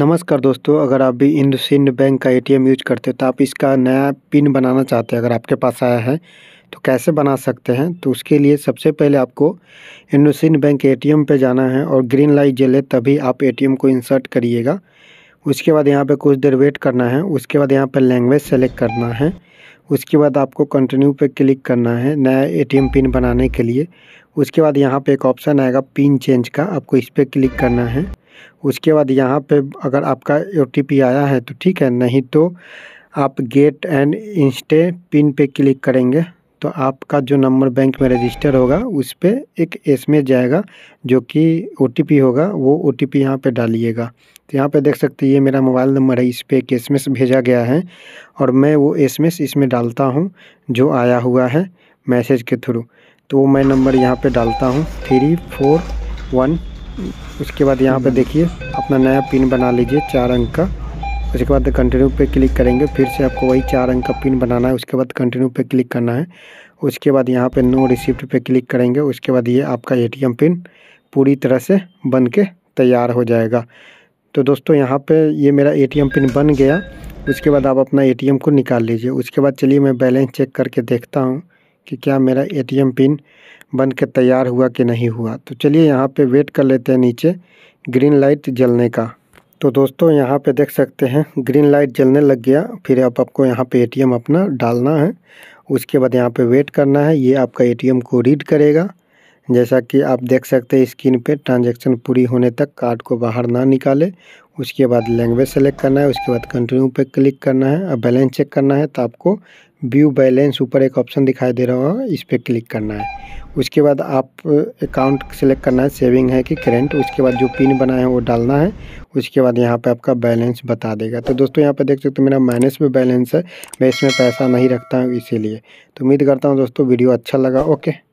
नमस्कार दोस्तों अगर आप भी सिंध बैंक का एटीएम यूज करते हो तो आप इसका नया पिन बनाना चाहते हैं अगर आपके पास आया है तो कैसे बना सकते हैं तो उसके लिए सबसे पहले आपको सिंध बैंक एटीएम पे जाना है और ग्रीन लाइट जले तभी आप एटीएम को इंसर्ट करिएगा उसके बाद यहाँ पर कुछ देर वेट करना है उसके बाद यहाँ पर लैंग्वेज सेलेक्ट करना है उसके बाद आपको कंटिन्यू पे क्लिक करना है नया एटीएम पिन बनाने के लिए उसके बाद यहाँ पे एक ऑप्शन आएगा पिन चेंज का आपको इस पर क्लिक करना है उसके बाद यहाँ पे अगर आपका ओ आया है तो ठीक है नहीं तो आप गेट एंड इंस्टे पिन पे क्लिक करेंगे तो आपका जो नंबर बैंक में रजिस्टर होगा उस पर एक एस जाएगा जो कि ओ होगा वो ओ टी पी यहाँ पर डालिएगा तो यहाँ पे देख सकते हैं ये मेरा मोबाइल नंबर है इस पर एक एस भेजा गया है और मैं वो एस इसमें डालता हूँ जो आया हुआ है मैसेज के थ्रू तो मैं नंबर यहाँ पे डालता हूँ थ्री फोर वन उसके बाद यहाँ पे देखिए अपना नया पिन बना लीजिए चार अंक का उसके बाद कंटिन्यू पे क्लिक करेंगे फिर से आपको वही चार अंक का पिन बनाना है उसके बाद कंटिन्यू पे क्लिक करना है उसके बाद यहाँ पे नो रिसिप्ट पे क्लिक करेंगे उसके बाद ये आपका एटीएम पिन पूरी तरह से बन के तैयार हो जाएगा तो दोस्तों यहाँ पे ये मेरा एटीएम पिन बन गया उसके बाद आप अपना ए को निकाल लीजिए उसके बाद चलिए मैं बैलेंस चेक करके देखता हूँ कि क्या मेरा एटीएम पिन बन के तैयार हुआ कि नहीं हुआ तो चलिए यहाँ पे वेट कर लेते हैं नीचे ग्रीन लाइट जलने का तो दोस्तों यहाँ पे देख सकते हैं ग्रीन लाइट जलने लग गया फिर आप आपको यहाँ पे एटीएम अपना डालना है उसके बाद यहाँ पे वेट करना है ये आपका एटीएम को रीड करेगा जैसा कि आप देख सकते हैं स्क्रीन पे ट्रांजैक्शन पूरी होने तक कार्ड को बाहर ना निकाले उसके बाद लैंग्वेज सेलेक्ट करना है उसके बाद कंटिन्यू पे क्लिक करना है और बैलेंस चेक करना है तो आपको व्यू बैलेंस ऊपर एक ऑप्शन दिखाई दे रहा होगा इस पर क्लिक करना है उसके बाद आप अकाउंट सेलेक्ट करना है सेविंग है कि करेंट उसके बाद जो पिन बनाए हैं वो डालना है उसके बाद यहाँ पे आपका बैलेंस बता देगा तो दोस्तों यहाँ पे देख सकते हो मेरा माइनस में बैलेंस है मैं इसमें पैसा नहीं रखता हूँ इसीलिए तो उम्मीद करता हूँ दोस्तों वीडियो अच्छा लगा ओके